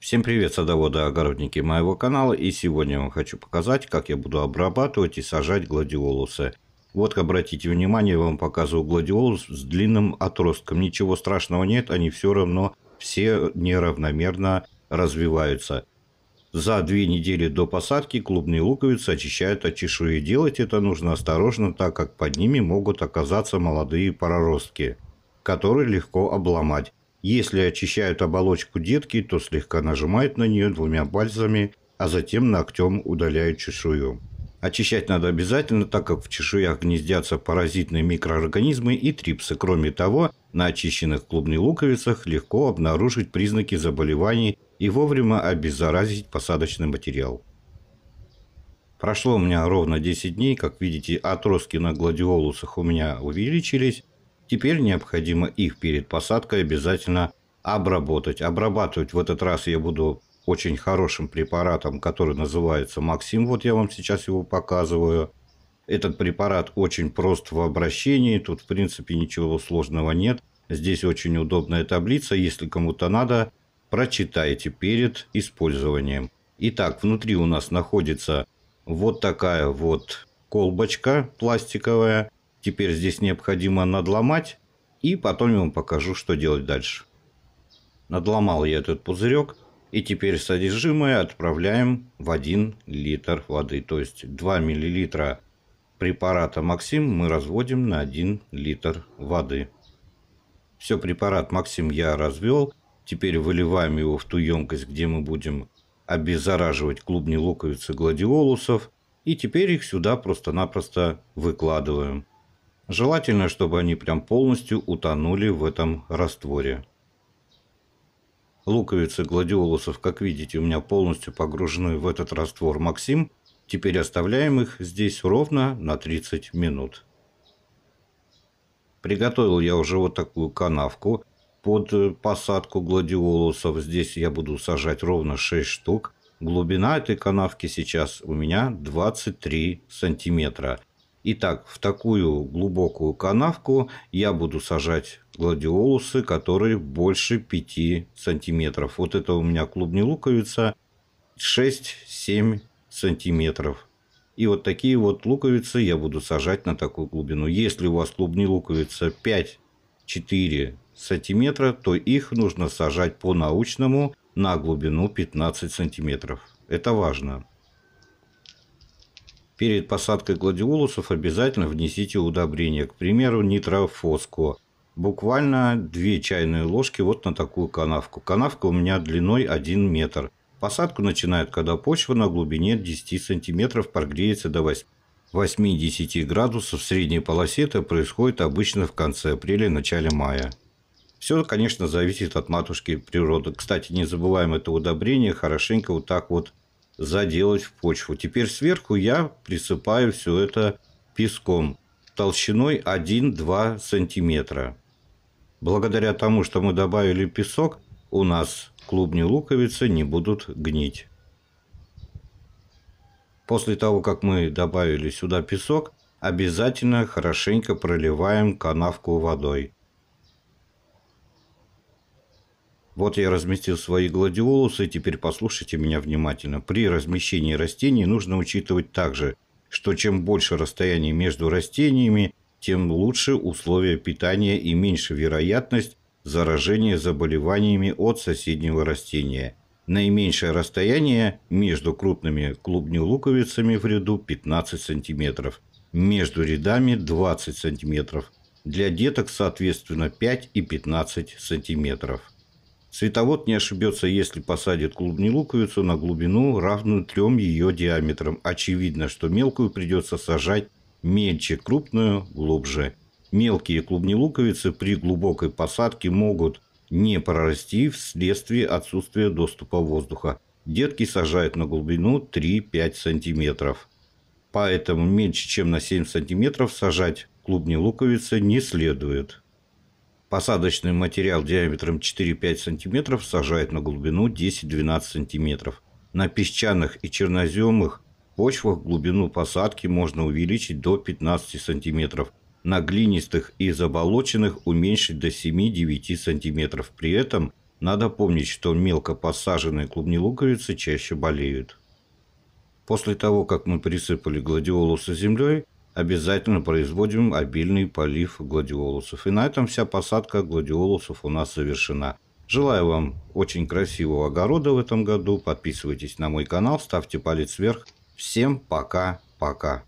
Всем привет, садоводы и огородники моего канала. И сегодня я вам хочу показать, как я буду обрабатывать и сажать гладиолусы. Вот, обратите внимание, я вам показываю гладиолус с длинным отростком. Ничего страшного нет, они все равно все неравномерно развиваются. За две недели до посадки клубные луковицы очищают от чешуи. Делать это нужно осторожно, так как под ними могут оказаться молодые проростки, которые легко обломать. Если очищают оболочку детки, то слегка нажимают на нее двумя пальцами, а затем ногтем удаляют чешую. Очищать надо обязательно, так как в чешуях гнездятся паразитные микроорганизмы и трипсы. Кроме того, на очищенных клубных луковицах легко обнаружить признаки заболеваний и вовремя обеззаразить посадочный материал. Прошло у меня ровно 10 дней, как видите, отростки на гладиолусах у меня увеличились, Теперь необходимо их перед посадкой обязательно обработать. Обрабатывать в этот раз я буду очень хорошим препаратом, который называется Максим. Вот я вам сейчас его показываю. Этот препарат очень прост в обращении, тут в принципе ничего сложного нет. Здесь очень удобная таблица, если кому-то надо, прочитайте перед использованием. Итак, внутри у нас находится вот такая вот колбочка пластиковая. Теперь здесь необходимо надломать, и потом я вам покажу, что делать дальше. Надломал я этот пузырек, и теперь содержимое отправляем в 1 литр воды. То есть 2 миллилитра препарата Максим мы разводим на 1 литр воды. Все, препарат Максим я развел. Теперь выливаем его в ту емкость, где мы будем обеззараживать клубни луковицы гладиолусов. И теперь их сюда просто-напросто выкладываем. Желательно, чтобы они прям полностью утонули в этом растворе. Луковицы гладиолусов, как видите, у меня полностью погружены в этот раствор Максим. Теперь оставляем их здесь ровно на 30 минут. Приготовил я уже вот такую канавку под посадку гладиолусов. Здесь я буду сажать ровно 6 штук. Глубина этой канавки сейчас у меня 23 сантиметра. Итак, в такую глубокую канавку я буду сажать гладиолусы, которые больше 5 сантиметров. Вот это у меня клубни луковица 6-7 сантиметров. И вот такие вот луковицы я буду сажать на такую глубину. Если у вас клубни луковица 5-4 сантиметра, то их нужно сажать по научному на глубину 15 сантиметров. Это важно. Перед посадкой гладиолусов обязательно внесите удобрение, к примеру, нитрофоску. Буквально 2 чайные ложки вот на такую канавку. Канавка у меня длиной 1 метр. Посадку начинают, когда почва на глубине 10 сантиметров прогреется до 8. 80 градусов в средней полосе это происходит обычно в конце апреля, начале мая. Все, конечно, зависит от матушки природы. Кстати, не забываем это удобрение хорошенько вот так вот заделать в почву. Теперь сверху я присыпаю все это песком толщиной 1-2 сантиметра. Благодаря тому, что мы добавили песок, у нас клубни луковицы не будут гнить. После того, как мы добавили сюда песок, обязательно хорошенько проливаем канавку водой. Вот я разместил свои гладиолусы, теперь послушайте меня внимательно. При размещении растений нужно учитывать также, что чем больше расстояние между растениями, тем лучше условия питания и меньше вероятность заражения заболеваниями от соседнего растения. Наименьшее расстояние между крупными клубню-луковицами в ряду 15 см, между рядами 20 см, для деток соответственно 5 и 15 сантиметров. Световод не ошибется, если посадит клубни луковицу на глубину, равную трем ее диаметрам. Очевидно, что мелкую придется сажать мельче, крупную – глубже. Мелкие клубни луковицы при глубокой посадке могут не прорасти вследствие отсутствия доступа воздуха. Детки сажают на глубину 3-5 см. Поэтому меньше чем на 7 см сажать клубни луковицы не следует. Посадочный материал диаметром 4-5 см сажают на глубину 10-12 см. На песчаных и черноземных почвах глубину посадки можно увеличить до 15 см. На глинистых и заболоченных уменьшить до 7-9 см. При этом надо помнить, что мелко посаженные клубни луковицы чаще болеют. После того, как мы присыпали гладиолусы землей, обязательно производим обильный полив гладиолусов. И на этом вся посадка гладиолусов у нас завершена. Желаю вам очень красивого огорода в этом году. Подписывайтесь на мой канал, ставьте палец вверх. Всем пока-пока.